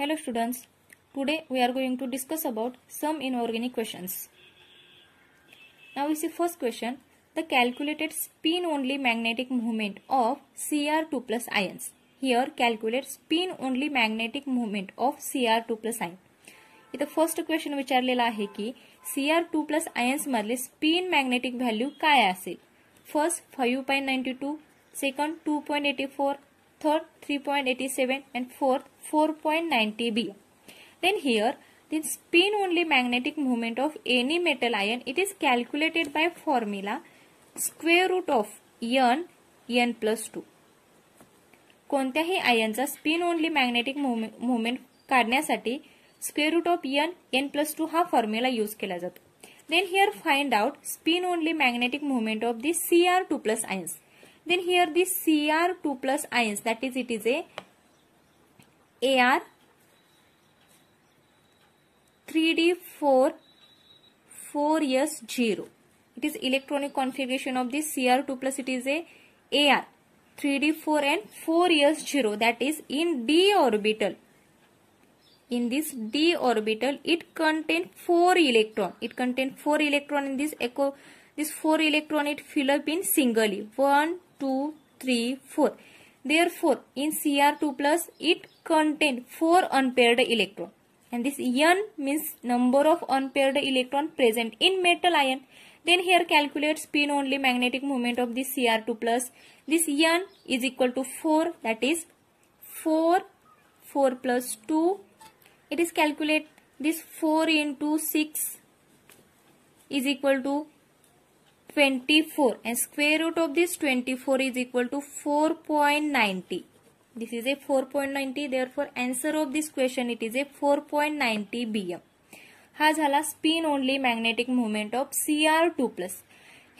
We Hello students, today we are going to discuss about some inorganic first question the calculated first question, magnetic calculated of C R two plus ions here calculate Here calculate magnetic only of C R two plus ions इथं first question विचारलेला आहे की C R two plus ions मधले spin magnetic value काय असेल first five point ninety two second two point eighty four third 3.87 and fourth 4.90 B. Then here the spin only magnetic moment of any metal ion it is calculated by formula square root of n n plus 2. कोणत्याही आयनचा spin only magnetic movement काढण्यासाठी square root of N N plus two हा formula use केला जातो then here find out spin only magnetic movement of the C R two plus ions Then here the Cr2 plus ions that is it is a Ar 3D4 4s0. It is electronic configuration of this Cr2 plus it is a Ar 3d4 and 4s0 that is in d orbital. In this d orbital it contain 4 electron. It contain 4 electron in this echo. This 4 electron it fill up in singly. 1, 2, 3, 4. Therefore, in Cr2 plus, it contains 4 unpaired electron. And this N means number of unpaired electron present in metal ion. Then here calculate spin only magnetic moment of this Cr2 plus. This N is equal to 4 that is 4, 4 plus 2. It is calculate this 4 into 6 is equal to 24 and square root of this 24 is equal to 4.90. This is a 4.90 therefore answer of this question it is a 4.90 BM. हा झाला spin only magnetic movement of C R two plus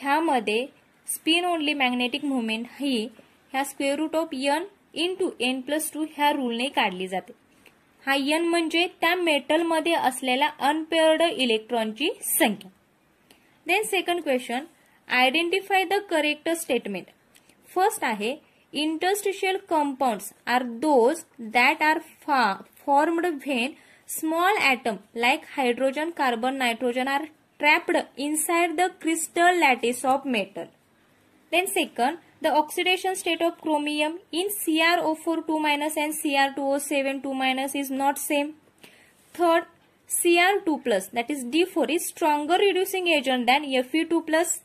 ह्यामध्ये spin only magnetic movement ही ह्या square root of N into N plus two ह्या रूलने काढली जाते हा यन म्हणजे त्या मेटलमध्ये असलेल्या अनपेअर्ड इलेक्ट्रॉनची संख्या then second question identify the correct statement. First, ahe, interstitial compounds are those that are formed when small atom like hydrogen, carbon, nitrogen are trapped inside the crystal lattice of metal. Then second, the oxidation state of chromium in CrO4 2 minus and Cr2O7 2 minus is not same. Third, Cr2 plus that is D4 is stronger reducing agent than Fe2 plus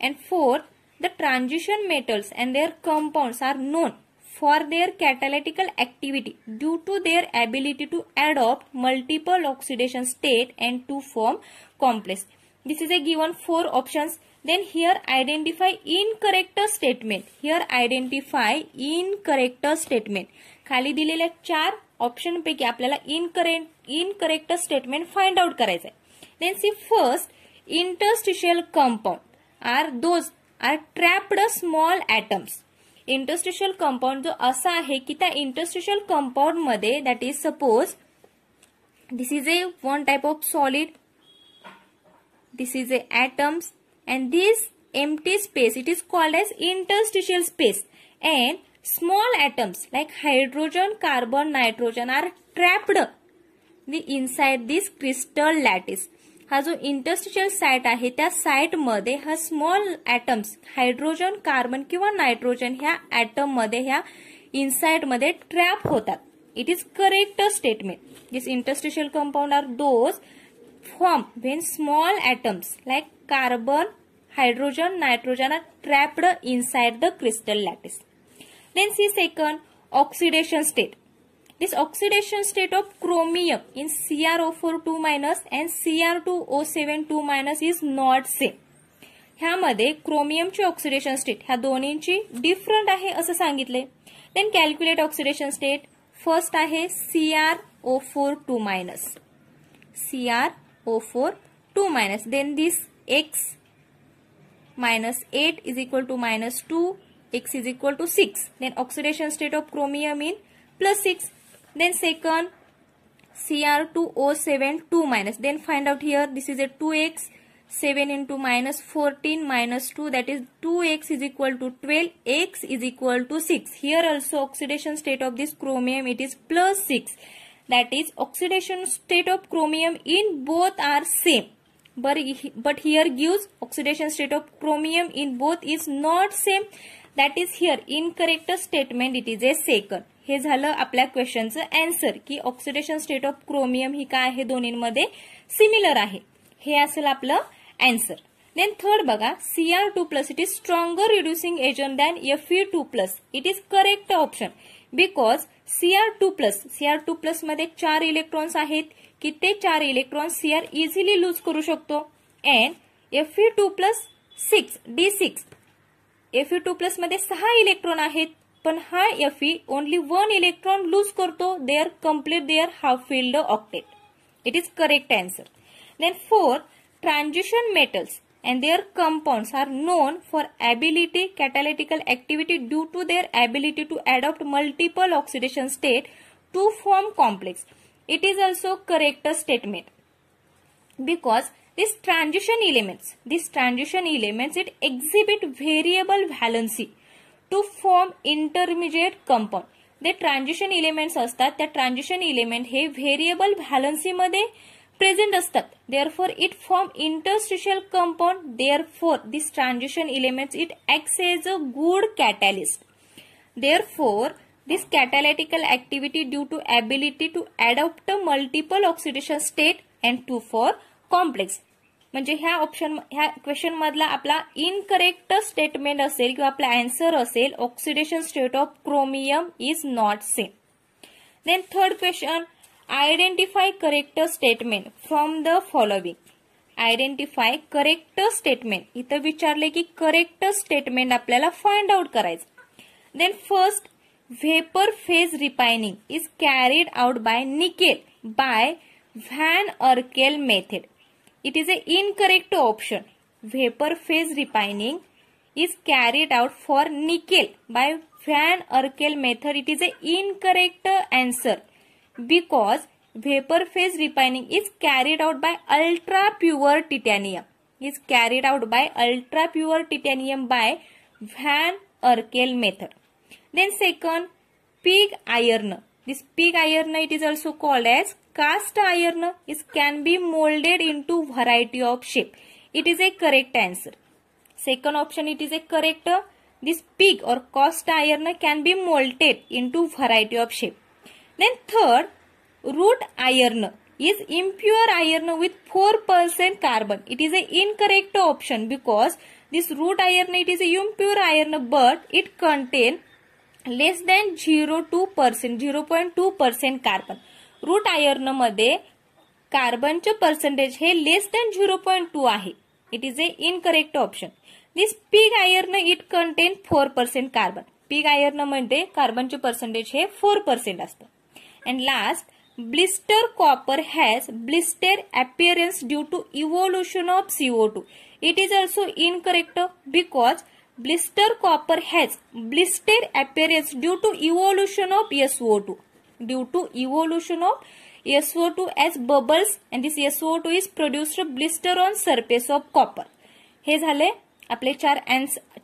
and fourth, the transition metals and their compounds are known for their catalytic activity due to their ability to adopt multiple oxidation state and to form complex. This is a given four options. Then here identify incorrect statement. Here identify incorrect statement. खाली दिलेल्या चार आप लला incorrect incorrect statement find out कराएँ जाए. Then see first interstitial compound are those are trapped small atoms Interstitial compound. जो असा आहे की त्या interstitial compound मध्ये that is suppose this is a one type of solid. This is a atoms and this empty space. It is called as interstitial space. And small atoms like hydrogen, carbon, nitrogen are trapped the inside this crystal lattice. हा जो industrial site आहे त्या साईटमध्ये हा small atoms hydrogen carbon किंवा nitrogen ह्या ॲटममध्ये ह्या इनसाईटमध्ये ट्रॅप होतात it is correct statement this interstitial compound are those form when small atoms like carbon hydrogen nitrogen are trapped inside the crystal lattice then C second oxidation state oxidation state of chromium in C R O four This oxidation state of two O seven two minus is not same ह्यामध्ये क्रोमियमची oxidation state ह्या दोन्हींची different आहे असं सांगितले then calculate oxidation state first आहे C R O four two minus C R O four two minus then this X minus eight is equal to minus two X is equal to six then oxidation state of chromium in plus six then second cr2o7 2 minus then find out here this is a 2x 7 into minus 14 minus 2 that is 2x is equal to 12 x is equal to 6 here also oxidation state of this chromium it is plus 6 that is oxidation state of chromium in both are same but, but here gives oxidation state of chromium in both is not same that is here incorrect statement it is a second हे झालं आपल्या क्वेश्चनचं answer की ऑक्सिडेशन state of क्रोमियम ही काय आहे दोन्हीमध्ये सिमिलर आहे हे असेल आपलं अँसर देन थर्ड बघा CR two plus it is stronger reducing agent than F E two plus it is correct option because CR two plus CR two plus मध्ये चार इलेक्ट्रॉन्स आहेत की ते चार इलेक्ट्रॉन सीआर इझिली लूज करू शकतो and F E two plus six D six F E two plus मध्ये सहा इलेक्ट्रॉन आहेत आपण हाय F E only one electron lose करतो they are complete they are half filled octet it is correct answer then four and their compounds are known for ability catalytical activity due to their ability to adopt multiple oxidation state to form complex. It is also correct statement because these transition elements, these transition elements, it exhibit variable valency to form intermediate compound. The transition elements as are the transition element have variable valency made present as that. Therefore, it form interstitial compound. Therefore, this transition elements it acts as a good catalyst. Therefore, this catalytic activity due to ability to adopt a multiple oxidation state and to form complex. म्हणजे ह्या option ह्या question मधला आपला incorrect statement असेल किंवा आपला answer असेल oxidation state of chromium is not same then third question identify correct statement from the following identify correct statement इथं विचारले की करेक्ट स्टेटमेंट आपल्याला फाइंड आउट करायचं then first vapour phase refining is carried out by nickel by Van Arkel method It is an incorrect option. Vapor phase refining is carried out for nickel by Van Arkel method. It is an incorrect answer because vapor phase refining is carried out by ultra pure titanium. Is carried out by ultra pure titanium by Van Arkel method. Then second, pig iron. This pig iron it is also called as Cast iron is can be molded into variety of shape. It is a correct answer. Second option it is a correct. This pig or cast iron can be molded into variety of shape. Then third, root iron is impure iron with 4% carbon. It is an incorrect option because this root iron it is a impure iron but it contain less than 0.2% 0.2% carbon. Wrought आयर्नमध्ये कार्बनचं percentage हे less than zero point two आहे it is a incorrect option this pig iron it contain four percent carbon pig iron म्हणजे कार्बनचे percentage हे four percent असतं and last blister copper has blister appearance due to evolution of CO two it is also incorrect because blister copper has blister appearance due to evolution of SO two due to evolution of SO2 as bubbles and this SO2 is produced blister on surface of copper हे झाले आपले चार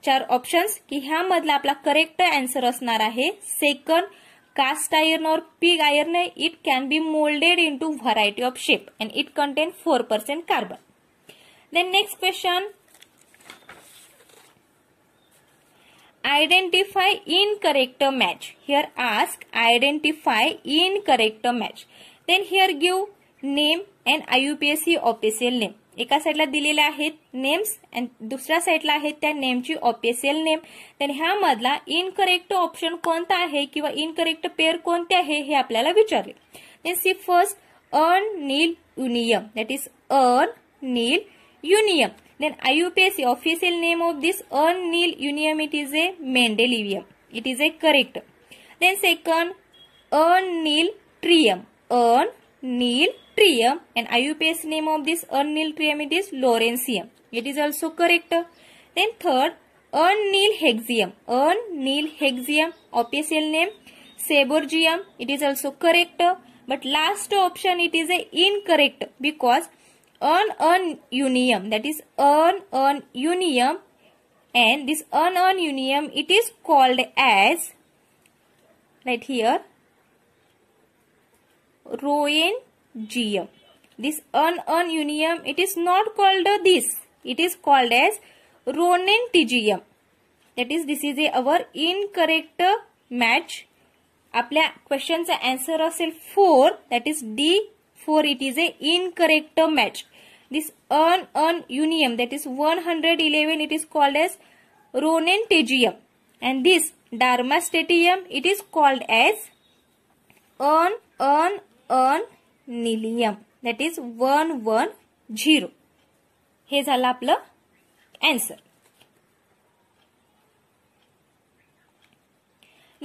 चार options की ह्यामधला आपला correct answer असणार आहे second cast iron और pig iron it can be moulded into variety of shape and it contain four percent carbon then next question identify in identify match match ask ask in incorrect match then here give name and S C official name एका साईडला दिलेल्या आहेत names and दुसऱ्या साईडला आहेत त्या नेमची official name तर ह्यामधला incorrect option कोणता आहे किंवा इनकरेक्ट पेअर कोणते आहे हे आपल्याला विचारले then C first unnilunium that is unnilunium Then IUPAC official name of this unnil unium it is a mendelevium. It is a correct. Then second unnil trium. Unnil trium and IUPAC name of this unnil trium it is Lawrenceum. It is also correct. Then third unnil hexium. Unnil hexium official name Seborgium. It is also correct. But last option it is a incorrect because earn earn unium that is earn earn unium and this earn earn unium it is called as right here roengium this earn earn unium it is not called this it is called as ronentigium that is this is a our incorrect match Apply questions answer of four 4 that is d four it is a incorrect match this un unium that is 111 it is called as ronentagium and this dermastatium it is called as un un nilium that is 110. हे झालं आपलं answer.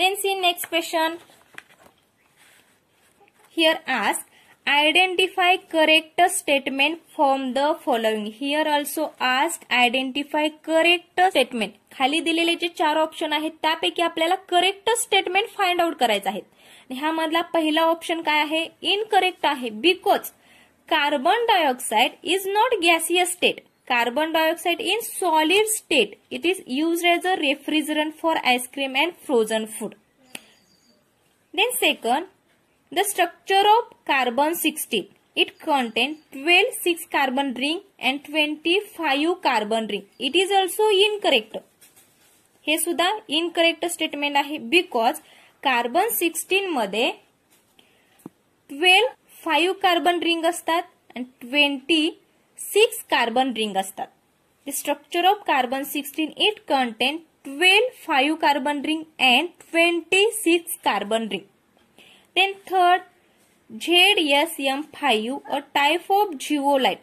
Then see next question. Here ask identify correct statement from the following here also ask identify correct statement खाली दिलेले जे चार option आहेत त्यापैकी आपल्याला correct statement find out करायचं आहे ह्यामधला पहिला ऑप्शन काय आहे इनकरेक्ट आहे because carbon dioxide is not gaseous state carbon dioxide in solid state it is use as a refrigerant for ice cream and frozen food then second the The structure of carbon 60. It contains 12 6 carbon ring and 25 carbon ring. It is also incorrect. हे सुद्धा incorrect statement आहे because carbon sixteen मध्ये twelve five carbon ring असतात and twenty six carbon ring असतात the structure of carbon sixteen it contain twelve five carbon ring and twenty six carbon ring Then third, ZSM5 a type of zeolite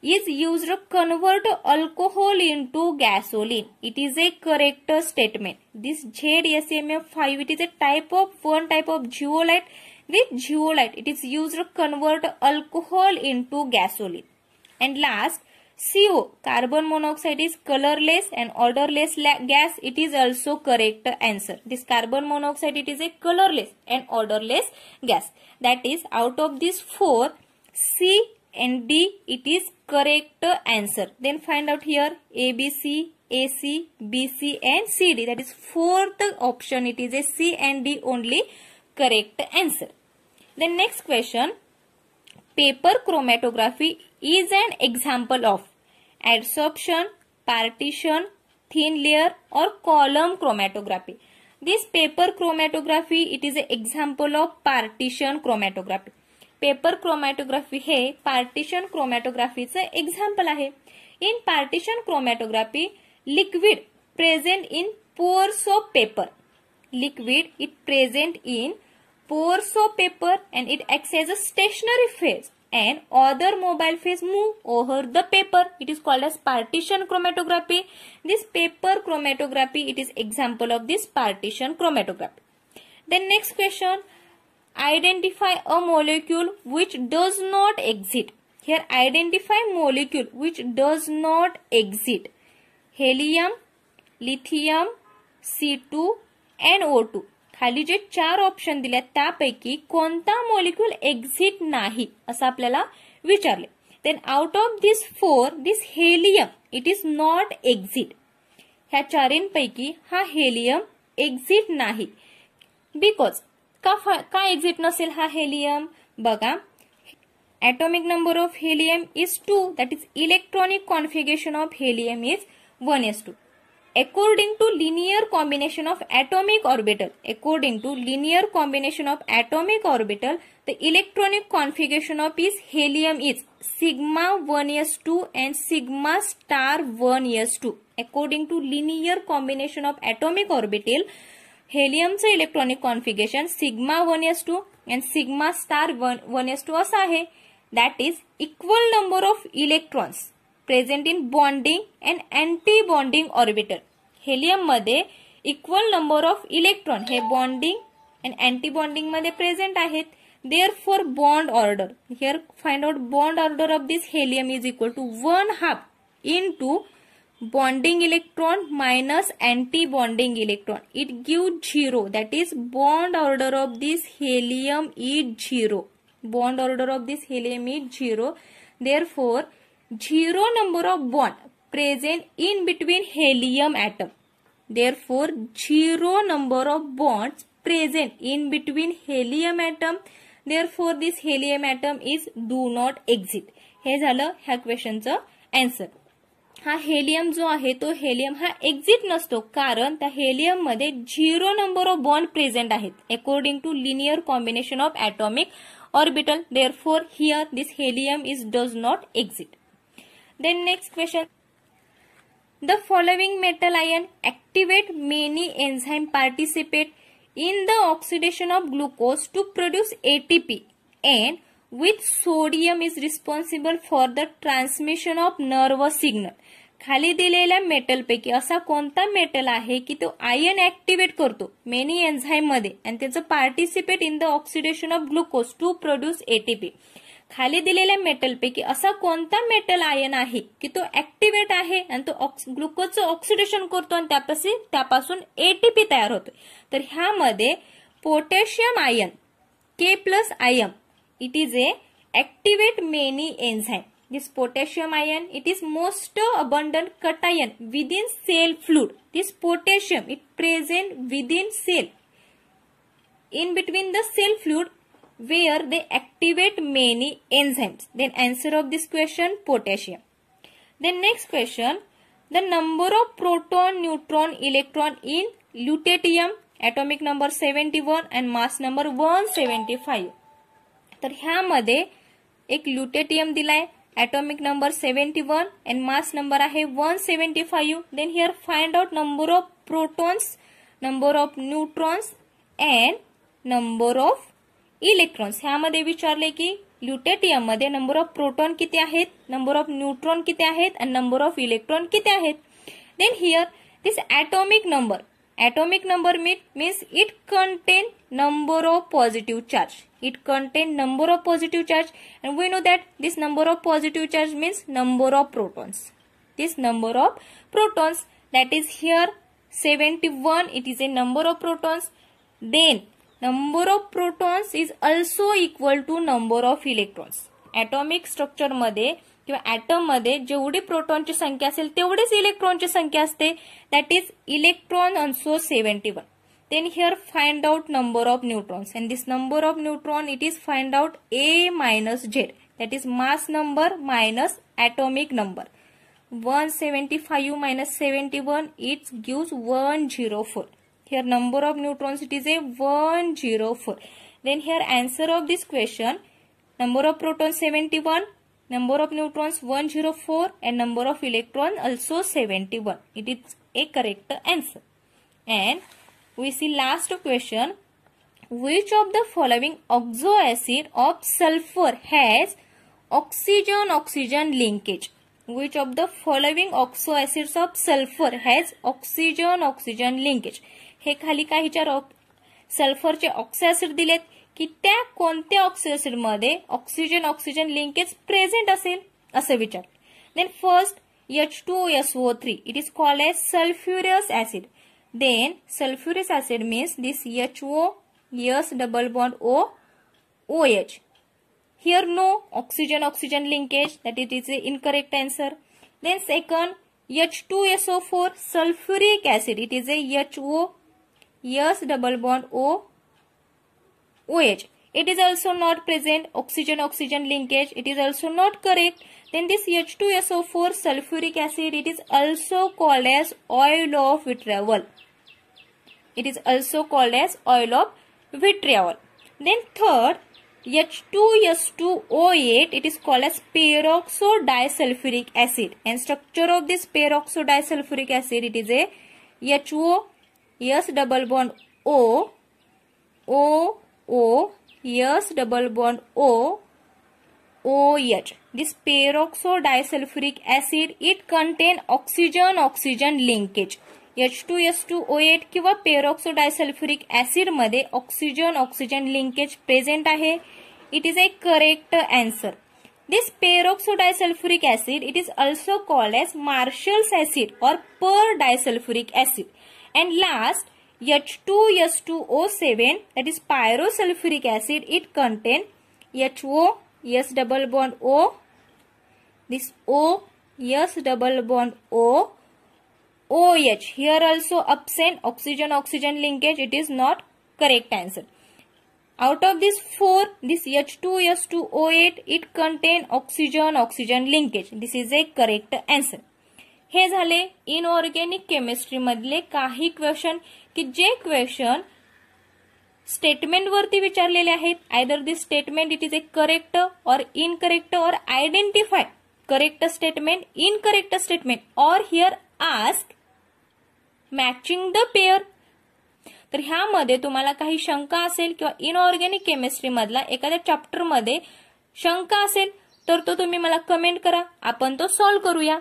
is used to convert alcohol into gasoline. It is a correct statement. This ZSM5 it is a type of one type of zeolite with zeolite. It is used to convert alcohol into gasoline. And last, CO carbon monoxide is colorless and odorless gas it is also correct answer this carbon monoxide it is a colorless and odorless gas that is out of these four C and D it is correct answer then find out here A B C A C B C and C D that is fourth option it is a C and D only correct answer then next question paper chromatography is an example of adsorption, partition, thin layer or column chromatography. This paper chromatography, it is an example of partition chromatography. Paper chromatography हे partition क्रोमॅटोग्राफीचं example आहे in partition chromatography liquid present in pores of paper liquid it present in pores of paper and it acts as a stationary phase and other mobile phase move over the paper. It is called as partition chromatography. This paper chromatography, it is example of this partition chromatography. Then next question, identify a molecule which does not exit. Here identify molecule which does not exit. Helium, lithium, C2 and O2. खाली जे चार option दिले त्यापैकी कोणता molecule exit नाही असं आपल्याला विचारले then out of this four this helium it is not exit ह्या चारींपैकी हा हेलियम एक्झिट नाही बिकॉज का का एक्झिट नसेल हा हेलियम बघा atomic number of helium is two that is electronic configuration of helium is one S two according to linear combination of atomic orbital according to linear combination of atomic orbital the electronic configuration of is helium is sigma 1s2 and sigma star 1s2 according to linear combination of atomic orbital helium's electronic configuration sigma 1s2 and sigma star star 1s2 S two असं आहे that is equal present in bonding and anti-bonding orbital. Helium madhe equal number of electron hai bonding and anti-bonding madhe present ahet. Therefore bond order. Here find out bond order of this helium is equal to 1 half into bonding electron minus anti-bonding electron. It gives 0 that is bond order of this helium is 0. Bond order of this helium is 0. Therefore, zero number of bond present in between helium atom therefore zero number of bond present in between helium atom therefore this helium atom is do not exit हे झालं ह्या क्वेश्चनचं answer हा helium जो आहे तो helium हा exit नसतो कारण त्या हेलियम मध्ये zero number of bond present आहेत according to linear combination of atomic orbital therefore here this helium is does not exit then next question the following metal ion activate many enzyme participate in the oxidation of glucose to produce ATP and with sodium is responsible for the transmission of nerve signal खाली दिलेल्या metal पैकी असा कोणता metal आहे की तो ion activate करतो many enzyme मध्ये अँड त्याचं participate in the oxidation of glucose to produce ATP खाली दिलेल्या मेटलपैकी असा कोणता मेटल आयन आहे की तो ऍक्टिव्हेट आहे आणि तो ग्लुकोजचं ऑक्सिडेशन करतो आणि त्यापासून त्यापासून एटीपी तयार होतो तर ह्यामध्ये potassium ion K plus ion it is a activate many enzyme this potassium ion it is most abundant cation within cell fluid this potassium it present within cell in between the cell fluid where they activate many enzymes. Then answer of this question potassium. Then next question the number of proton, neutron, electron in lutetium atomic number 71 and mass number 175 तर ह्यामध्ये एक lutetium दिलाए atomic number 71 and mass number आहे 175 Then here find out number of protons, number of neutrons and number of electrons हाथ विचार कि lutetium मध्य number of proton कि नंबर ऑफ न्यूट्रॉन कि नंबर ऑफ इलेक्ट्रॉन कि then here this atomic number atomic number meet means it contain number of positive charge it contain number of positive charge and we know that this number of positive charge means number of protons this number of protons that is here seventy one it is a number of protons then number of protons is also equal to number of electrons atomic स्ट्रक्चरमध्ये किंवा अॅटममध्ये जेवढी प्रोटॉनची संख्या असेल तेवढीच इलेक्ट्रॉनची संख्या असते that is electron also seventy one then here find out number of neutrons and this number of neutron it is find out A minus Z that is mass number minus atomic number one seventy five minus seventy one it's give one zero four Here number of neutrons it is a 104. Then here answer of this question. Number of protons 71. Number of neutrons 104 and number of electron also 71. It is a correct answer. And we see last question. Which of the following oxoacid of sulfur has oxygen-oxygen linkage? which of the following oxoacids of sulfur has oxygen oxygen linkage हे खाली काही चार सल्फरचे oxide दिलेत की त्या कोणत्या oxide मध्ये oxygen oxygen linkage present असेल असं विचार then first H two S O three it is called as sulphurous acid then sulphurous acid means this H O S double bond O O H here no oxygen linkage that it is linkage incorrect it then second H two S O four sulphuric acid it is H O yes double bond O OH. It is also not present oxygen-oxygen linkage. It is also not correct. Then this H2SO4 sulfuric acid, it is also called as oil of vitriol. It is also called as oil of vitriol. Then third, H2S2O8, it is called as peroxodisulfuric acid. And structure of this peroxodisulfuric acid, it is a HO yes double bond O O O yes double bond O O H this peroxo disulphuric acid it contain oxygen oxygen linkage H two S two O eight किंवा peroxo disulphuric ऍसिडमध्ये oxygen oxygen linkage present आहे it is a correct answer this peroxo disulphuric acid it is also called as Marshall's acid or per disulphuric acid And last, H2S2O7 that is pyrosulfuric acid it contain HO, S double bond O, this O, S double bond O, OH. Here also absent oxygen-oxygen linkage it is not correct answer. Out of this 4, this H2S2O8 it contain oxygen-oxygen linkage. This is a correct answer. हे झाले inorganic chemistry मधले काही question की जे question statement वरती विचारलेले आहेत either this statement it is a correct और incorrect और identify correct statement incorrect statement और here ask matching the pair तर ह्यामध्ये तुम्हाला काही शंका असेल किंवा इनऑर्गेनिक केमिस्ट्री मधला एखाद्या चॅप्टरमध्ये शंका असेल तर तो तुम्ही मला कमेंट करा आपण तो सॉल्व्ह करूया